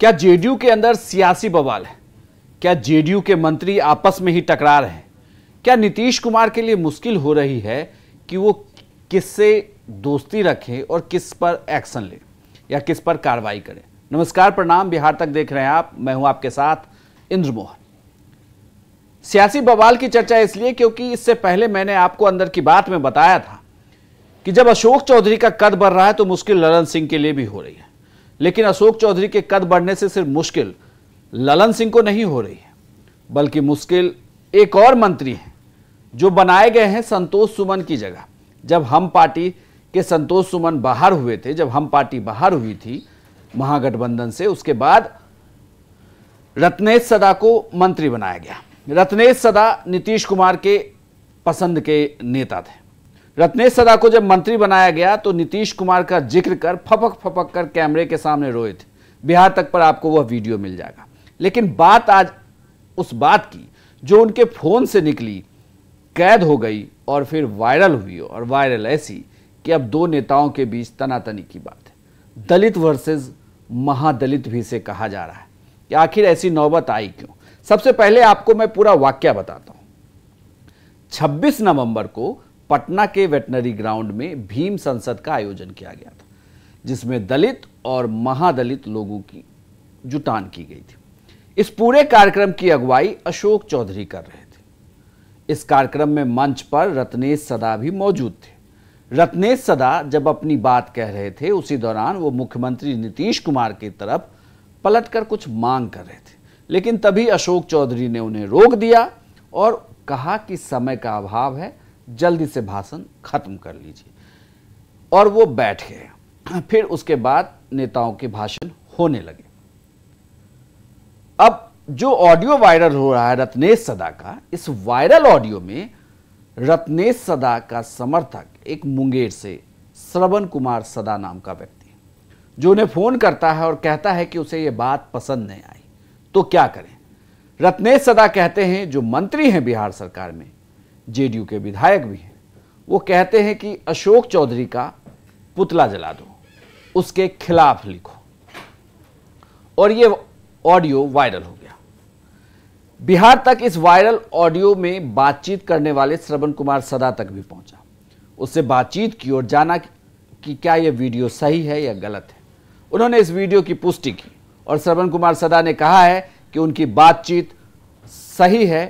क्या जेडीयू के अंदर सियासी बवाल है क्या जेडीयू के मंत्री आपस में ही टकरा रहे हैं क्या नीतीश कुमार के लिए मुश्किल हो रही है कि वो किससे दोस्ती रखें और किस पर एक्शन लें या किस पर कार्रवाई करें नमस्कार प्रणाम बिहार तक देख रहे हैं आप मैं हूं आपके साथ इंद्र मोहन सियासी बवाल की चर्चा इसलिए क्योंकि इससे पहले मैंने आपको अंदर की बात में बताया था कि जब अशोक चौधरी का कद बढ़ रहा है तो मुश्किल ललन सिंह के लिए भी हो रही है लेकिन अशोक चौधरी के कद बढ़ने से सिर्फ मुश्किल ललन सिंह को नहीं हो रही है बल्कि मुश्किल एक और मंत्री हैं जो बनाए गए हैं संतोष सुमन की जगह जब हम पार्टी के संतोष सुमन बाहर हुए थे जब हम पार्टी बाहर हुई थी महागठबंधन से उसके बाद रत्नेश सदा को मंत्री बनाया गया रत्नेश सदा नीतीश कुमार के पसंद के नेता थे रत्नेश सदा को जब मंत्री बनाया गया तो नीतीश कुमार का जिक्र कर फपक फपक कर कैमरे के सामने रोए थे बिहार तक पर आपको वह वीडियो मिल जाएगा लेकिन बात आज उस बात की जो उनके फोन से निकली कैद हो गई और फिर वायरल हुई और वायरल ऐसी कि अब दो नेताओं के बीच तनातनी की बात है दलित वर्सेज महादलित भी से कहा जा रहा है कि आखिर ऐसी नौबत आई क्यों सबसे पहले आपको मैं पूरा वाक्य बताता हूं 26 नवंबर को पटना के वेटनरी ग्राउंड में भीम संसद का आयोजन किया गया था जिसमें दलित और महादलित लोगों की जुटान की गई थी इस पूरे कार्यक्रम की अगुवाई अशोक चौधरी कर रहे थे इस कार्यक्रम में मंच पर रत्नेश सदा भी मौजूद थे रत्नेश सदा जब अपनी बात कह रहे थे उसी दौरान वो मुख्यमंत्री नीतीश कुमार की तरफ पलटकर कुछ मांग कर रहे थे लेकिन तभी अशोक चौधरी ने उन्हें रोक दिया और कहा कि समय का अभाव है जल्दी से भाषण खत्म कर लीजिए और वो बैठ गए फिर उसके बाद नेताओं के भाषण होने लगे अब जो ऑडियो वायरल हो रहा है रत्नेश सदा का इस वायरल ऑडियो में रत्नेश सदा का समर्थक एक मुंगेर से श्रवण कुमार सदा नाम का व्यक्ति जो उन्हें फोन करता है और कहता है कि उसे यह बात पसंद नहीं आई तो क्या करें रत्नेश सदा कहते हैं जो मंत्री हैं बिहार सरकार में जेडीयू के विधायक भी हैं वो कहते हैं कि अशोक चौधरी का पुतला जला दो उसके खिलाफ लिखो और ये ऑडियो वायरल हो गया बिहार तक इस वायरल ऑडियो में बातचीत करने वाले श्रवण कुमार सदा तक भी पहुंचा उससे बातचीत की और जाना कि क्या यह वीडियो सही है या गलत है उन्होंने इस वीडियो की पुष्टि की और श्रवण कुमार सदा ने कहा है कि उनकी बातचीत सही है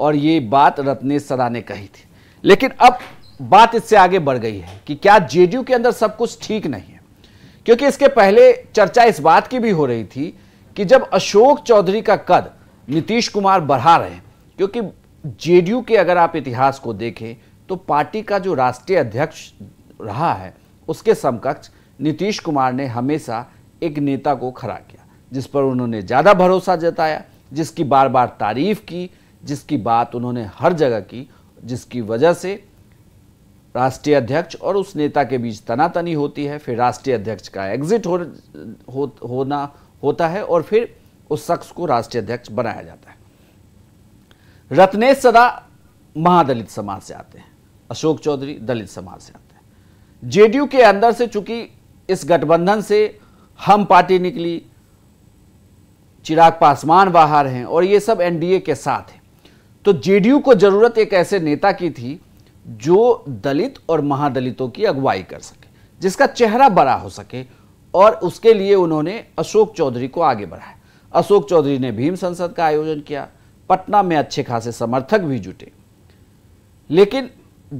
और ये बात रत्नेश सदा ने कही थी लेकिन अब बात इससे आगे बढ़ गई है कि क्या जेडीयू के अंदर सब कुछ ठीक नहीं है क्योंकि इसके पहले चर्चा इस बात की भी हो रही थी कि जब अशोक चौधरी का कद नीतीश कुमार बढ़ा रहे क्योंकि जेडीयू के अगर आप इतिहास को देखें तो पार्टी का जो राष्ट्रीय अध्यक्ष रहा है उसके समकक्ष नीतीश कुमार ने हमेशा एक नेता को खड़ा किया जिस पर उन्होंने ज़्यादा भरोसा जताया जिसकी बार बार तारीफ की जिसकी बात उन्होंने हर जगह की जिसकी वजह से राष्ट्रीय अध्यक्ष और उस नेता के बीच तनातनी होती है फिर राष्ट्रीय अध्यक्ष का एग्जिट हो, हो होना होता है और फिर उस शख्स को राष्ट्रीय अध्यक्ष बनाया जाता है रत्नेश सदा महादलित समाज से आते हैं अशोक चौधरी दलित समाज से आते हैं जेडीयू के अंदर से चूंकि इस गठबंधन से हम पार्टी निकली चिराग पासवान बाहर हैं और ये सब एनडीए के साथ हैं तो जेडीयू को जरूरत एक ऐसे नेता की थी जो दलित और महादलितों की अगुवाई कर सके जिसका चेहरा बड़ा हो सके और उसके लिए उन्होंने अशोक चौधरी को आगे बढ़ाया अशोक चौधरी ने भीम संसद का आयोजन किया पटना में अच्छे खासे समर्थक भी जुटे लेकिन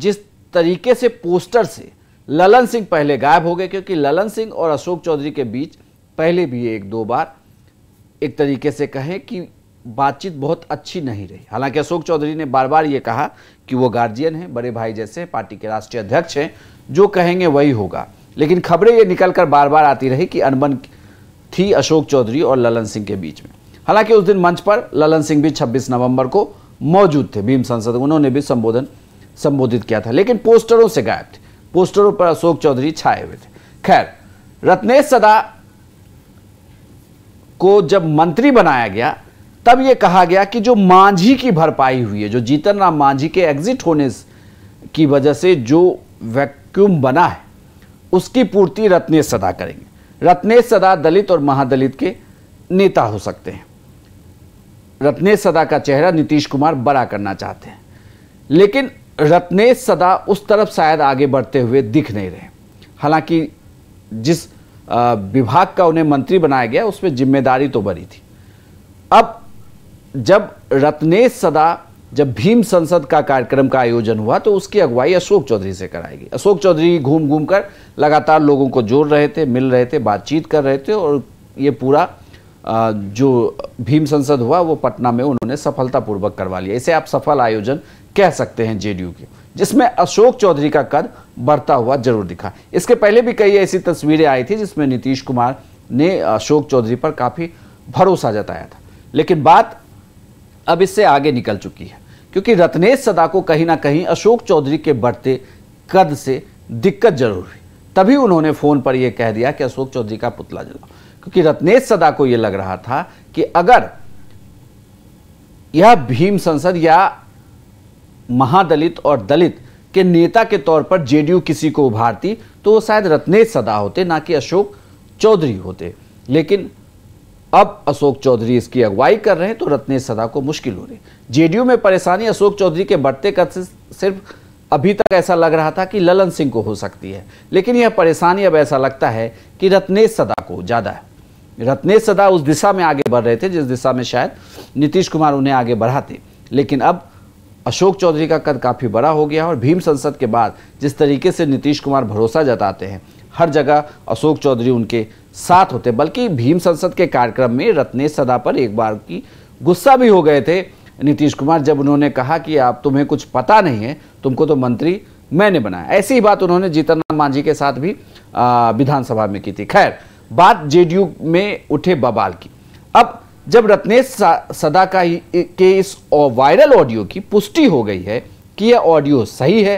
जिस तरीके से पोस्टर से ललन सिंह पहले गायब हो गए क्योंकि ललन सिंह और अशोक चौधरी के बीच पहले भी एक दो बार एक तरीके से कहें कि बातचीत बहुत अच्छी नहीं रही हालांकि अशोक चौधरी ने बार बार ये कहा कि वो गार्जियन हैं बड़े भाई जैसे पार्टी के राष्ट्रीय अध्यक्ष हैं जो कहेंगे वही होगा लेकिन खबरें ये निकल कर बार बार आती रही कि अनबन थी अशोक चौधरी और ललन सिंह के बीच में हालांकि उस दिन मंच पर ललन सिंह भी 26 नवंबर को मौजूद थे भीम संसद उन्होंने भी संबोधन संबोधित किया था लेकिन पोस्टरों से गायब थे पोस्टरों पर अशोक चौधरी छाए हुए थे खैर रत्नेश सदा को जब मंत्री बनाया गया तब ये कहा गया कि जो मांझी की भरपाई हुई है जो जीतन राम मांझी के एग्जिट होने की वजह से जो वैक्यूम बना है उसकी पूर्ति रत्नेश सदा करेंगे रत्नेश सदा दलित और महादलित के नेता हो सकते हैं रत्नेश सदा का चेहरा नीतीश कुमार बड़ा करना चाहते हैं लेकिन रत्नेश सदा उस तरफ शायद आगे बढ़ते हुए दिख नहीं रहे हालांकि जिस विभाग का उन्हें मंत्री बनाया गया उसमें जिम्मेदारी तो बड़ी थी अब जब रत्नेश सदा जब भीम संसद का कार्यक्रम का आयोजन हुआ तो उसकी अगुवाई अशोक चौधरी से कराई गई अशोक चौधरी घूम घूम कर लगातार लोगों को जोड़ रहे थे मिल रहे थे बातचीत कर रहे थे और ये पूरा जो भीम संसद हुआ वो पटना में उन्होंने सफलतापूर्वक करवा लिया इसे आप सफल आयोजन कह सकते हैं जेडीयू के जिसमें अशोक चौधरी का कद बढ़ता हुआ जरूर दिखा इसके पहले भी कई ऐसी तस्वीरें आई थी जिसमें नीतीश कुमार ने अशोक चौधरी पर काफ़ी भरोसा जताया था लेकिन बात अब इससे आगे निकल चुकी है क्योंकि रत्नेश सदा को कहीं ना कहीं अशोक चौधरी के बढ़ते कद से दिक्कत जरूर हुई तभी उन्होंने फ़ोन पर यह कह दिया कि अशोक चौधरी का पुतला जलाओ क्योंकि रत्नेश सदा को यह लग रहा था कि अगर यह भीम संसद या महादलित और दलित के नेता के तौर पर जेडीयू किसी को उभारती तो वो शायद रत्नेश सदा होते ना कि अशोक चौधरी होते लेकिन अब अशोक चौधरी इसकी अगुवाई कर रहे हैं तो रत्नेश सदा को मुश्किल हो रही जेडीयू में परेशानी अशोक चौधरी के बढ़ते कद से सिर्फ अभी तक ऐसा लग रहा था कि ललन सिंह को हो सकती है लेकिन यह परेशानी अब ऐसा लगता है कि रत्नेश सदा को ज़्यादा है रत्नेश सदा उस दिशा में आगे बढ़ रहे थे जिस दिशा में शायद नीतीश कुमार उन्हें आगे बढ़ाते लेकिन अब अशोक चौधरी का कद काफ़ी बड़ा हो गया और भीम संसद के बाद जिस तरीके से नीतीश कुमार भरोसा जताते हैं हर जगह अशोक चौधरी उनके साथ होते बल्कि भीम संसद के कार्यक्रम में रत्नेश सदा पर एक बार की गुस्सा भी हो गए थे नीतीश कुमार जब उन्होंने कहा कि आप तुम्हें कुछ पता नहीं है तुमको तो मंत्री मैंने बनाया ऐसी ही बात उन्होंने जीतन राम मांझी के साथ भी विधानसभा में की थी खैर बात जेडीयू में उठे बबाल की अब जब रत्नेश सदा का के इस वायरल ऑडियो की पुष्टि हो गई है कि यह ऑडियो सही है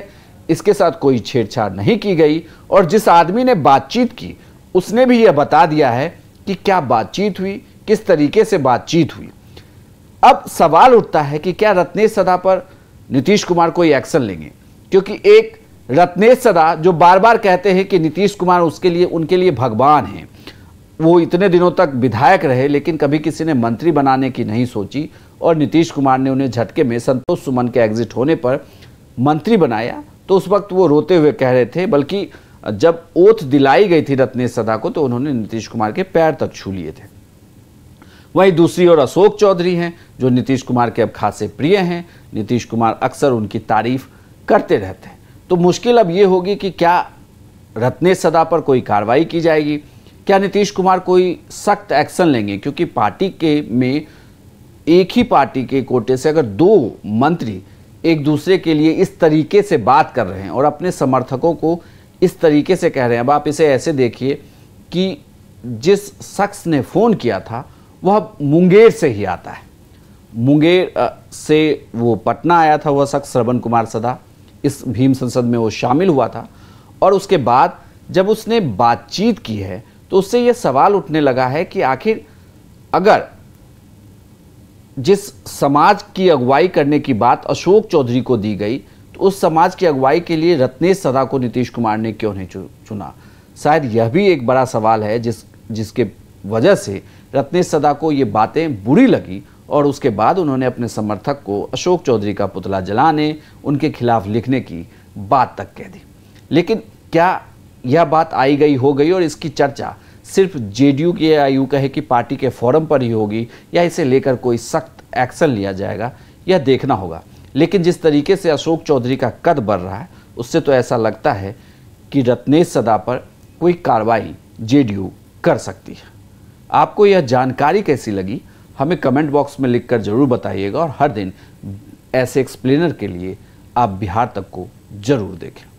इसके साथ कोई छेड़छाड़ नहीं की गई और जिस आदमी ने बातचीत की उसने भी यह बता दिया है कि क्या बातचीत हुई किस तरीके से बातचीत हुई अब सवाल उठता है कि क्या रत्नेश सदा पर नीतीश कुमार कोई एक्शन लेंगे क्योंकि एक रत्नेश सदा जो बार बार कहते हैं कि नीतीश कुमार उसके लिए उनके लिए भगवान हैं वो इतने दिनों तक विधायक रहे लेकिन कभी किसी ने मंत्री बनाने की नहीं सोची और नीतीश कुमार ने उन्हें झटके में संतोष सुमन के एग्जिट होने पर मंत्री बनाया तो उस वक्त वो रोते हुए कह रहे थे बल्कि जब ओथ दिलाई गई थी रत्नेश सदा को तो उन्होंने नीतीश कुमार के पैर तक छू लिए थे वहीं दूसरी ओर अशोक चौधरी हैं जो नीतीश कुमार के अब खासे प्रिय हैं नीतीश कुमार अक्सर उनकी तारीफ करते रहते हैं तो मुश्किल अब ये होगी कि क्या रत्नेश सदा पर कोई कार्रवाई की जाएगी क्या नीतीश कुमार कोई सख्त एक्शन लेंगे क्योंकि पार्टी के में एक ही पार्टी के कोटे से अगर दो मंत्री एक दूसरे के लिए इस तरीके से बात कर रहे हैं और अपने समर्थकों को इस तरीके से कह रहे हैं अब आप इसे ऐसे देखिए कि जिस शख्स ने फ़ोन किया था वह मुंगेर से ही आता है मुंगेर से वो पटना आया था वह शख्स श्रवण कुमार सदा इस भीम संसद में वो शामिल हुआ था और उसके बाद जब उसने बातचीत की है तो उससे ये सवाल उठने लगा है कि आखिर अगर जिस समाज की अगुवाई करने की बात अशोक चौधरी को दी गई तो उस समाज की अगुवाई के लिए रत्नेश सदा को नीतीश कुमार ने क्यों नहीं चुना शायद यह भी एक बड़ा सवाल है जिस जिसके वजह से रत्नेश सदा को ये बातें बुरी लगी और उसके बाद उन्होंने अपने समर्थक को अशोक चौधरी का पुतला जलाने उनके खिलाफ लिखने की बात तक कह दी लेकिन क्या यह बात आई गई हो गई और इसकी चर्चा सिर्फ जेडीयू के या यू कहे कि पार्टी के फोरम पर ही होगी या इसे लेकर कोई सख्त एक्शन लिया जाएगा यह देखना होगा लेकिन जिस तरीके से अशोक चौधरी का कद बढ़ रहा है उससे तो ऐसा लगता है कि रत्नेश सदा पर कोई कार्रवाई जेडीयू कर सकती है आपको यह जानकारी कैसी लगी हमें कमेंट बॉक्स में लिखकर ज़रूर बताइएगा और हर दिन ऐसे एक्सप्लेनर के लिए आप बिहार तक को ज़रूर देखें